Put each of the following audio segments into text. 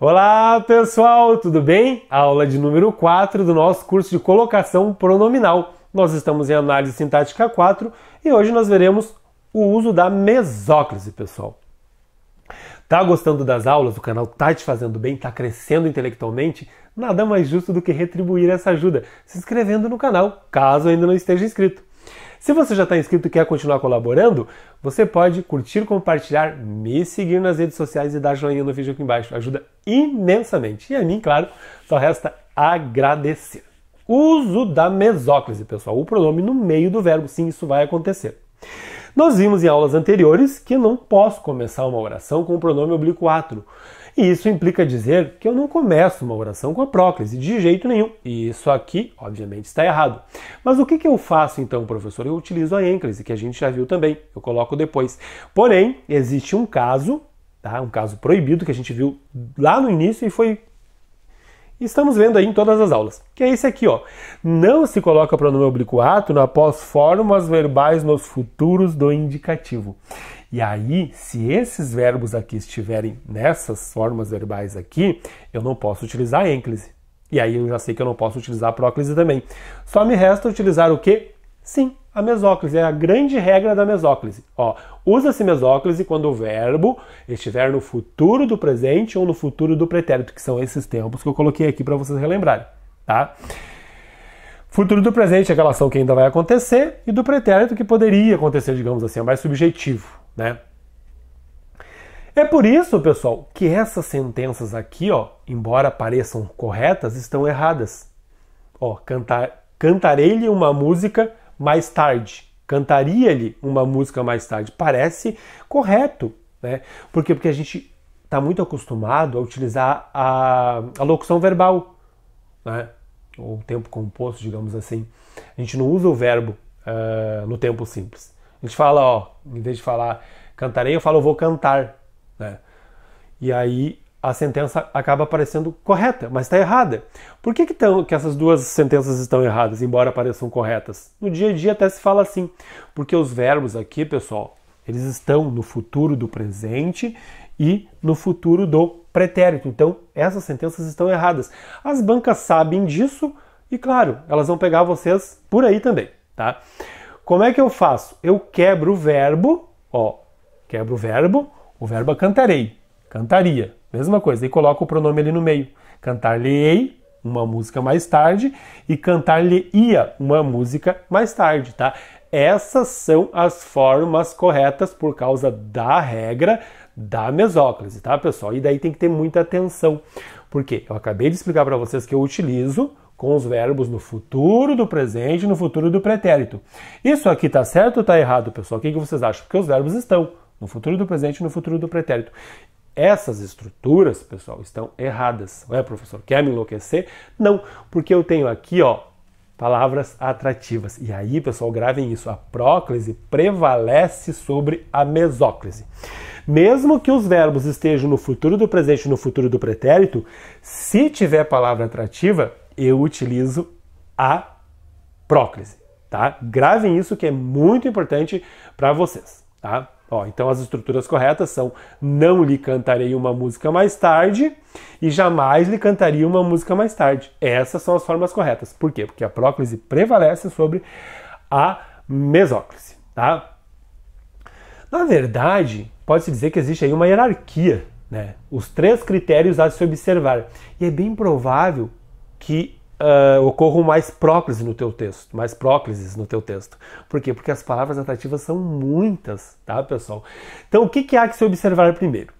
Olá, pessoal, tudo bem? Aula de número 4 do nosso curso de colocação pronominal. Nós estamos em análise sintática 4 e hoje nós veremos o uso da mesóclise, pessoal. Tá gostando das aulas? O canal tá te fazendo bem? Tá crescendo intelectualmente? Nada mais justo do que retribuir essa ajuda se inscrevendo no canal, caso ainda não esteja inscrito. Se você já está inscrito e quer continuar colaborando, você pode curtir, compartilhar, me seguir nas redes sociais e dar joinha no vídeo aqui embaixo. Ajuda imensamente. E a mim, claro, só resta agradecer. Uso da mesóclise, pessoal. O pronome no meio do verbo, sim, isso vai acontecer. Nós vimos em aulas anteriores que eu não posso começar uma oração com o pronome obliquato. E isso implica dizer que eu não começo uma oração com a próclise, de jeito nenhum. E isso aqui, obviamente, está errado. Mas o que, que eu faço então, professor? Eu utilizo a ênclise, que a gente já viu também, eu coloco depois. Porém, existe um caso, tá? um caso proibido que a gente viu lá no início e foi Estamos vendo aí em todas as aulas, que é esse aqui, ó. Não se coloca o pronome na após formas verbais nos futuros do indicativo. E aí, se esses verbos aqui estiverem nessas formas verbais aqui, eu não posso utilizar ênclise. E aí eu já sei que eu não posso utilizar próclise também. Só me resta utilizar o quê? Sim a mesóclise, é a grande regra da mesóclise. Usa-se mesóclise quando o verbo estiver no futuro do presente ou no futuro do pretérito, que são esses tempos que eu coloquei aqui para vocês relembrarem, tá? Futuro do presente é aquela ação que ainda vai acontecer e do pretérito que poderia acontecer, digamos assim, é mais subjetivo, né? É por isso, pessoal, que essas sentenças aqui, ó, embora pareçam corretas, estão erradas. Ó, cantar, cantarei-lhe uma música mais tarde. Cantaria-lhe uma música mais tarde. Parece correto, né? Por quê? Porque a gente está muito acostumado a utilizar a, a locução verbal, né? ou tempo composto, digamos assim. A gente não usa o verbo uh, no tempo simples. A gente fala, ó, em vez de falar cantarei, eu falo vou cantar, né? E aí a sentença acaba parecendo correta, mas está errada. Por que, que, tão, que essas duas sentenças estão erradas, embora pareçam corretas? No dia a dia até se fala assim, porque os verbos aqui, pessoal, eles estão no futuro do presente e no futuro do pretérito. Então, essas sentenças estão erradas. As bancas sabem disso e, claro, elas vão pegar vocês por aí também, tá? Como é que eu faço? Eu quebro o verbo, ó, quebro o verbo, o verbo cantarei cantaria. Mesma coisa, e coloca o pronome ali no meio. Cantar-lhe-ei, uma música mais tarde, e cantar-lhe-ia, uma música mais tarde, tá? Essas são as formas corretas por causa da regra da mesóclise, tá, pessoal? E daí tem que ter muita atenção, porque eu acabei de explicar para vocês que eu utilizo com os verbos no futuro do presente e no futuro do pretérito. Isso aqui tá certo ou tá errado, pessoal? O que, que vocês acham? Porque os verbos estão no futuro do presente e no futuro do pretérito. Essas estruturas, pessoal, estão erradas. Ué, professor, quer me enlouquecer? Não, porque eu tenho aqui, ó, palavras atrativas. E aí, pessoal, gravem isso. A próclise prevalece sobre a mesóclise. Mesmo que os verbos estejam no futuro do presente e no futuro do pretérito, se tiver palavra atrativa, eu utilizo a próclise, tá? Gravem isso que é muito importante para vocês, tá? Ó, então as estruturas corretas são não lhe cantarei uma música mais tarde e jamais lhe cantaria uma música mais tarde. Essas são as formas corretas. Por quê? Porque a próclise prevalece sobre a mesóclise, tá? Na verdade, pode-se dizer que existe aí uma hierarquia, né? Os três critérios a se observar. E é bem provável que uh, ocorram mais próclises no teu texto, mais próclises no teu texto. Por quê? Porque as palavras atrativas são muitas, tá, pessoal? Então, o que, que há que se observar primeiro?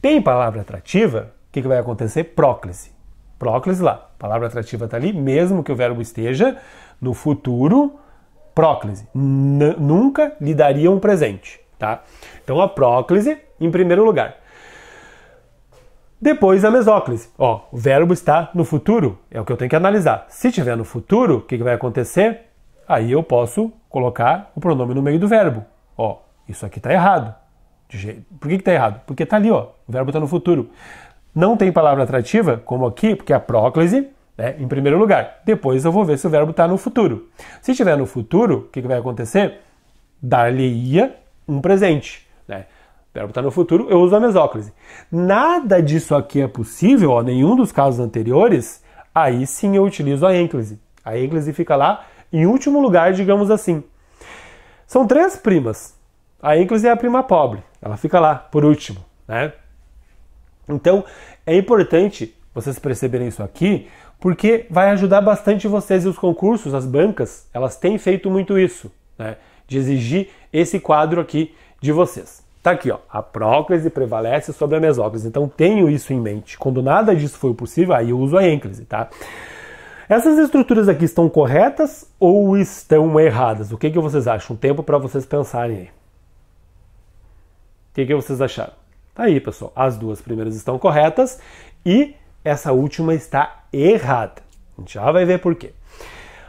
Tem palavra atrativa, o que, que vai acontecer? Próclise. Próclise lá. palavra atrativa está ali, mesmo que o verbo esteja no futuro, próclise. N nunca lhe daria um presente, tá? Então, a próclise em primeiro lugar depois a mesóclise. Ó, o verbo está no futuro, é o que eu tenho que analisar. Se tiver no futuro, o que, vai acontecer? Aí eu posso colocar o pronome no meio do verbo. Ó, isso aqui está errado. Por que está errado? Porque está ali, ó, o verbo está no futuro. Não tem palavra atrativa, como aqui, porque é a próclise, né, em primeiro lugar. Depois eu vou ver se o verbo está no futuro. Se estiver no futuro, o que, que vai acontecer? Dar-lhe-ia um presente. Né? Para botar no futuro, eu uso a mesóclise. Nada disso aqui é possível, ó, nenhum dos casos anteriores, aí sim eu utilizo a ênclise. A ênclise fica lá em último lugar, digamos assim. São três primas. A ênclise é a prima pobre, ela fica lá por último, né? Então, é importante vocês perceberem isso aqui, porque vai ajudar bastante vocês e os concursos, as bancas, elas têm feito muito isso, né? De exigir esse quadro aqui de vocês. Tá aqui, ó. A próclise prevalece sobre a mesóclise. Então tenho isso em mente. Quando nada disso for possível, aí eu uso a ênclise, tá? Essas estruturas aqui estão corretas ou estão erradas? O que, que vocês acham? Um tempo para vocês pensarem aí. O que, que vocês acharam? Tá aí, pessoal. As duas primeiras estão corretas e essa última está errada. A gente já vai ver por quê.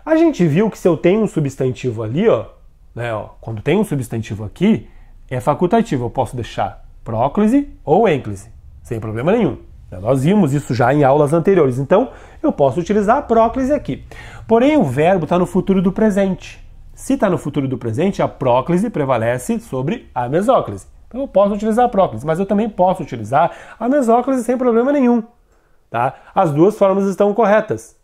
A gente viu que se eu tenho um substantivo ali, ó, né, ó, quando tem um substantivo aqui, é facultativo. Eu posso deixar próclise ou ênclise, sem problema nenhum. Nós vimos isso já em aulas anteriores. Então, eu posso utilizar a próclise aqui. Porém, o verbo está no futuro do presente. Se está no futuro do presente, a próclise prevalece sobre a mesóclise. Então, eu posso utilizar a próclise, mas eu também posso utilizar a mesóclise sem problema nenhum. Tá? As duas formas estão corretas.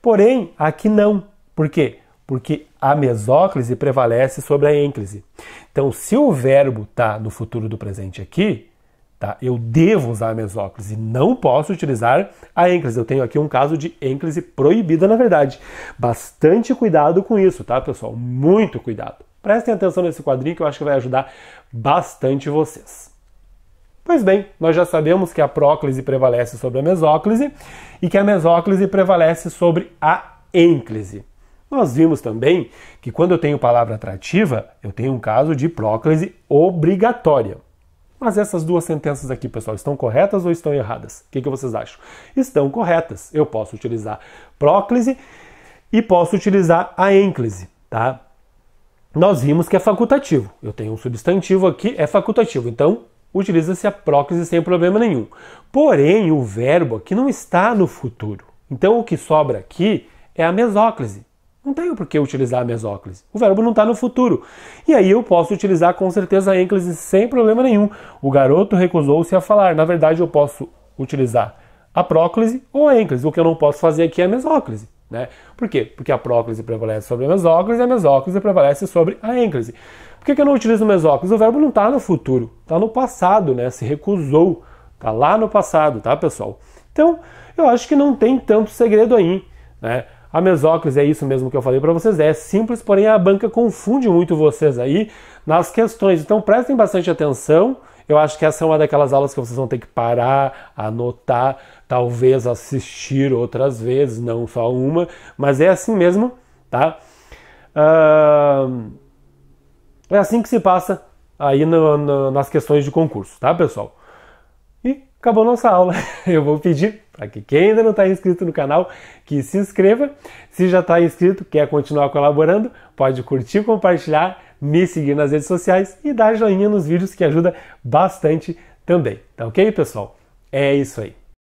Porém, aqui não. Por quê? Porque a mesóclise prevalece sobre a ênclise. Então, se o verbo está no futuro do presente aqui, tá? eu devo usar a mesóclise, não posso utilizar a ênclise. Eu tenho aqui um caso de ênclise proibida, na verdade. Bastante cuidado com isso, tá, pessoal? Muito cuidado. Prestem atenção nesse quadrinho que eu acho que vai ajudar bastante vocês. Pois bem, nós já sabemos que a próclise prevalece sobre a mesóclise e que a mesóclise prevalece sobre a ênclise. Nós vimos também que quando eu tenho palavra atrativa, eu tenho um caso de próclise obrigatória. Mas essas duas sentenças aqui, pessoal, estão corretas ou estão erradas? O que, que vocês acham? Estão corretas. Eu posso utilizar próclise e posso utilizar a ênclise, tá? Nós vimos que é facultativo. Eu tenho um substantivo aqui, é facultativo. Então, utiliza-se a próclise sem problema nenhum. Porém, o verbo aqui não está no futuro. Então, o que sobra aqui é a mesóclise. Não tenho por que utilizar a mesóclise. O verbo não está no futuro. E aí eu posso utilizar com certeza a ênclise sem problema nenhum. O garoto recusou-se a falar. Na verdade, eu posso utilizar a próclise ou a ênclise. O que eu não posso fazer aqui é a mesóclise. Né? Por quê? Porque a próclise prevalece sobre a mesóclise e a mesóclise prevalece sobre a ênclise. Por que, que eu não utilizo mesóclise? O verbo não está no futuro, está no passado, né? se recusou. Está lá no passado, tá, pessoal? Então, eu acho que não tem tanto segredo aí. Né? A Mesóclise é isso mesmo que eu falei para vocês, é simples, porém a banca confunde muito vocês aí nas questões. Então prestem bastante atenção. Eu acho que essa é uma daquelas aulas que vocês vão ter que parar, anotar, talvez assistir outras vezes, não só uma, mas é assim mesmo, tá? Uh... É assim que se passa aí no, no, nas questões de concurso, tá, pessoal? acabou nossa aula. Eu vou pedir para que quem ainda não está inscrito no canal, que se inscreva. Se já está inscrito, quer continuar colaborando, pode curtir, compartilhar, me seguir nas redes sociais e dar joinha nos vídeos que ajuda bastante também. Tá ok, pessoal? É isso aí.